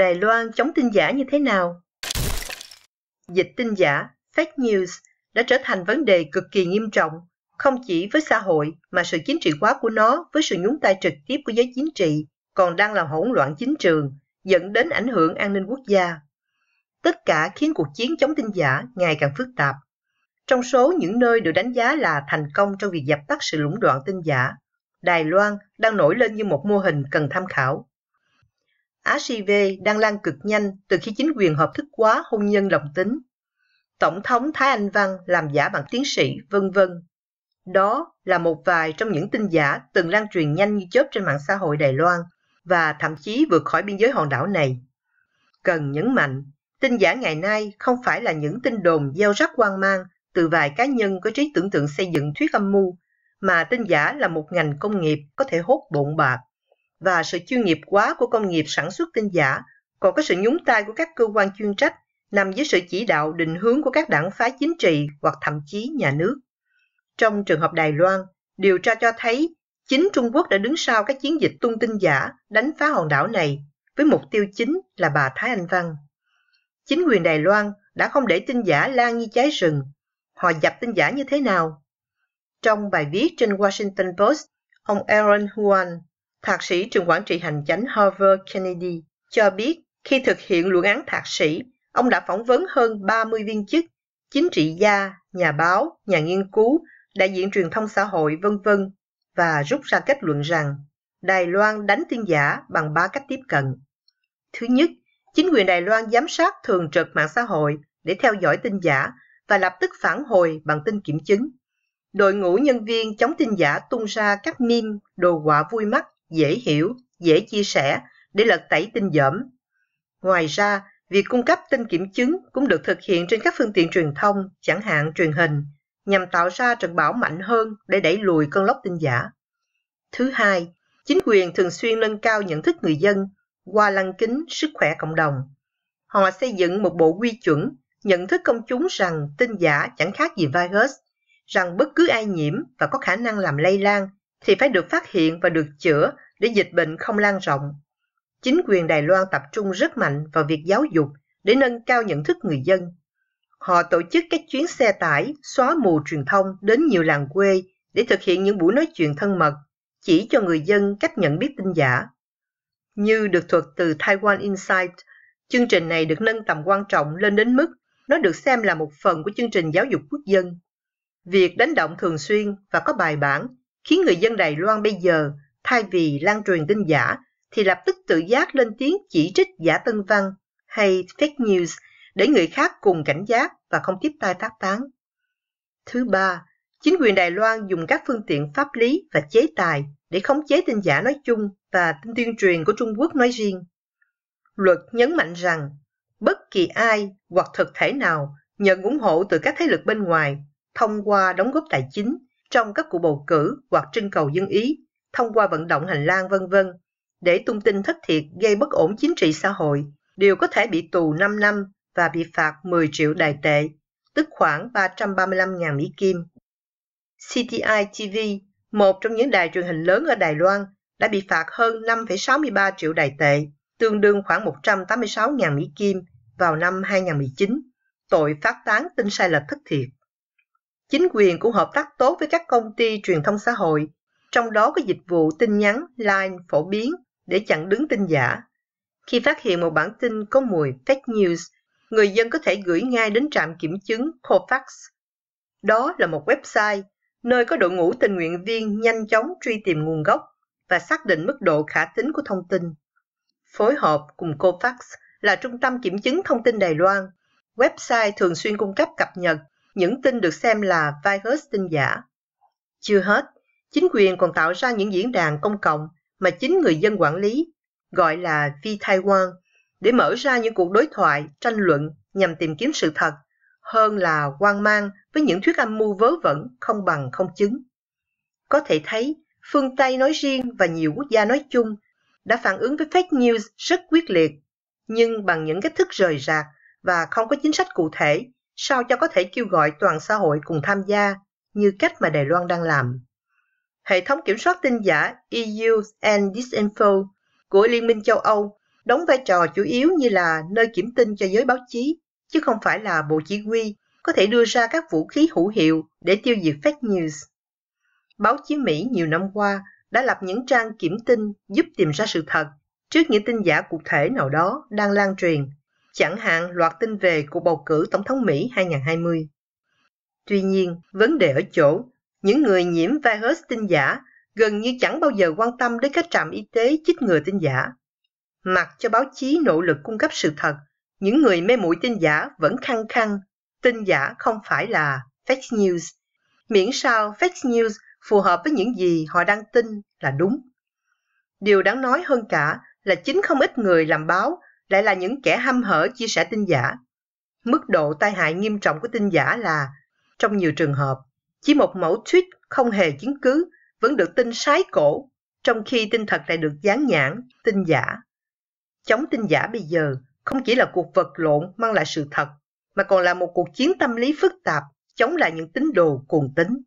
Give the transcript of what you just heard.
Đài Loan chống tin giả như thế nào? Dịch tin giả, fake news đã trở thành vấn đề cực kỳ nghiêm trọng, không chỉ với xã hội mà sự chính trị hóa của nó với sự nhúng tay trực tiếp của giới chính trị còn đang làm hỗn loạn chính trường, dẫn đến ảnh hưởng an ninh quốc gia. Tất cả khiến cuộc chiến chống tin giả ngày càng phức tạp. Trong số những nơi được đánh giá là thành công trong việc dập tắt sự lũng đoạn tin giả, Đài Loan đang nổi lên như một mô hình cần tham khảo. HIV đang lan cực nhanh từ khi chính quyền hợp thức hóa hôn nhân đồng tính. Tổng thống Thái Anh Văn làm giả bằng tiến sĩ, vân vân. Đó là một vài trong những tin giả từng lan truyền nhanh như chớp trên mạng xã hội Đài Loan và thậm chí vượt khỏi biên giới hòn đảo này. Cần nhấn mạnh, tin giả ngày nay không phải là những tin đồn gieo rắc hoang mang từ vài cá nhân có trí tưởng tượng xây dựng thuyết âm mưu, mà tin giả là một ngành công nghiệp có thể hốt bộn bạc và sự chuyên nghiệp quá của công nghiệp sản xuất tin giả, còn có sự nhúng tay của các cơ quan chuyên trách nằm dưới sự chỉ đạo định hướng của các đảng phái chính trị hoặc thậm chí nhà nước. Trong trường hợp Đài Loan, điều tra cho thấy chính Trung Quốc đã đứng sau các chiến dịch tung tin giả đánh phá hòn đảo này với mục tiêu chính là bà Thái Anh Văn. Chính quyền Đài Loan đã không để tin giả lan như cháy rừng. Họ dập tin giả như thế nào? Trong bài viết trên Washington Post, ông Aaron Huan, thạc sĩ trường quản trị hành chánh Harvard Kennedy, cho biết khi thực hiện luận án thạc sĩ, ông đã phỏng vấn hơn 30 viên chức, chính trị gia, nhà báo, nhà nghiên cứu, đại diện truyền thông xã hội, vân vân và rút ra kết luận rằng Đài Loan đánh tin giả bằng ba cách tiếp cận. Thứ nhất, chính quyền Đài Loan giám sát thường trực mạng xã hội để theo dõi tin giả và lập tức phản hồi bằng tin kiểm chứng. Đội ngũ nhân viên chống tin giả tung ra các meme, đồ họa vui mắt dễ hiểu, dễ chia sẻ để lật tẩy tin dởm. Ngoài ra, việc cung cấp tin kiểm chứng cũng được thực hiện trên các phương tiện truyền thông, chẳng hạn truyền hình, nhằm tạo ra trận bão mạnh hơn để đẩy lùi cơn lốc tin giả. Thứ hai, chính quyền thường xuyên nâng cao nhận thức người dân qua lăng kính sức khỏe cộng đồng. Họ xây dựng một bộ quy chuẩn nhận thức công chúng rằng tin giả chẳng khác gì virus, rằng bất cứ ai nhiễm và có khả năng làm lây lan thì phải được phát hiện và được chữa để dịch bệnh không lan rộng. Chính quyền Đài Loan tập trung rất mạnh vào việc giáo dục để nâng cao nhận thức người dân. Họ tổ chức các chuyến xe tải xóa mù truyền thông đến nhiều làng quê để thực hiện những buổi nói chuyện thân mật, chỉ cho người dân cách nhận biết tin giả. Như được thuật từ Taiwan Insight, chương trình này được nâng tầm quan trọng lên đến mức nó được xem là một phần của chương trình giáo dục quốc dân. Việc đánh động thường xuyên và có bài bản khiến người dân Đài Loan bây giờ, thay vì lan truyền tin giả, thì lập tức tự giác lên tiếng chỉ trích giả tân văn hay fake news để người khác cùng cảnh giác và không tiếp tay phát tán. Thứ ba, chính quyền Đài Loan dùng các phương tiện pháp lý và chế tài để khống chế tin giả nói chung và tin tuyên truyền của Trung Quốc nói riêng. Luật nhấn mạnh rằng bất kỳ ai hoặc thực thể nào nhận ủng hộ từ các thế lực bên ngoài thông qua đóng góp tài chính trong các cuộc bầu cử hoặc trưng cầu dân ý, thông qua vận động hành lang vân vân để tung tin thất thiệt gây bất ổn chính trị xã hội, đều có thể bị tù 5 năm và bị phạt 10 triệu đài tệ, tức khoảng 335.000 Mỹ Kim. CTI TV, một trong những đài truyền hình lớn ở Đài Loan, đã bị phạt hơn 5,63 triệu đài tệ, tương đương khoảng 186.000 Mỹ Kim vào năm 2019, tội phát tán tin sai lệch thất thiệt chính quyền cũng hợp tác tốt với các công ty truyền thông xã hội, trong đó có dịch vụ tin nhắn line phổ biến để chặn đứng tin giả. Khi phát hiện một bản tin có mùi fake news, người dân có thể gửi ngay đến trạm kiểm chứng Colfax. Đó là một website nơi có đội ngũ tình nguyện viên nhanh chóng truy tìm nguồn gốc và xác định mức độ khả tín của thông tin. Phối hợp cùng Colfax là trung tâm kiểm chứng thông tin Đài Loan. Website thường xuyên cung cấp cập nhật những tin được xem là virus tin giả. Chưa hết, chính quyền còn tạo ra những diễn đàn công cộng mà chính người dân quản lý, gọi là Vi Taiwan, để mở ra những cuộc đối thoại, tranh luận nhằm tìm kiếm sự thật, hơn là hoang mang với những thuyết âm mưu vớ vẩn không bằng không chứng. Có thể thấy, phương Tây nói riêng và nhiều quốc gia nói chung đã phản ứng với fake news rất quyết liệt, nhưng bằng những cách thức rời rạc và không có chính sách cụ thể sao cho có thể kêu gọi toàn xã hội cùng tham gia như cách mà Đài Loan đang làm. Hệ thống kiểm soát tin giả EU and Disinfo của Liên minh châu Âu đóng vai trò chủ yếu như là nơi kiểm tin cho giới báo chí, chứ không phải là bộ chỉ huy có thể đưa ra các vũ khí hữu hiệu để tiêu diệt fake news. Báo chí Mỹ nhiều năm qua đã lập những trang kiểm tin giúp tìm ra sự thật trước những tin giả cụ thể nào đó đang lan truyền chẳng hạn loạt tin về cuộc bầu cử tổng thống Mỹ 2020. Tuy nhiên, vấn đề ở chỗ, những người nhiễm virus tin giả gần như chẳng bao giờ quan tâm đến các trạm y tế chích ngừa tin giả. Mặc cho báo chí nỗ lực cung cấp sự thật, những người mê mũi tin giả vẫn khăng khăng, tin giả không phải là fake news. Miễn sao fake news phù hợp với những gì họ đang tin là đúng. Điều đáng nói hơn cả là chính không ít người làm báo lại là những kẻ hăm hở chia sẻ tin giả. Mức độ tai hại nghiêm trọng của tin giả là, trong nhiều trường hợp, chỉ một mẫu tweet không hề chứng cứ vẫn được tin sái cổ, trong khi tin thật lại được dán nhãn, tin giả. Chống tin giả bây giờ không chỉ là cuộc vật lộn mang lại sự thật, mà còn là một cuộc chiến tâm lý phức tạp chống lại những tín đồ cuồng tín.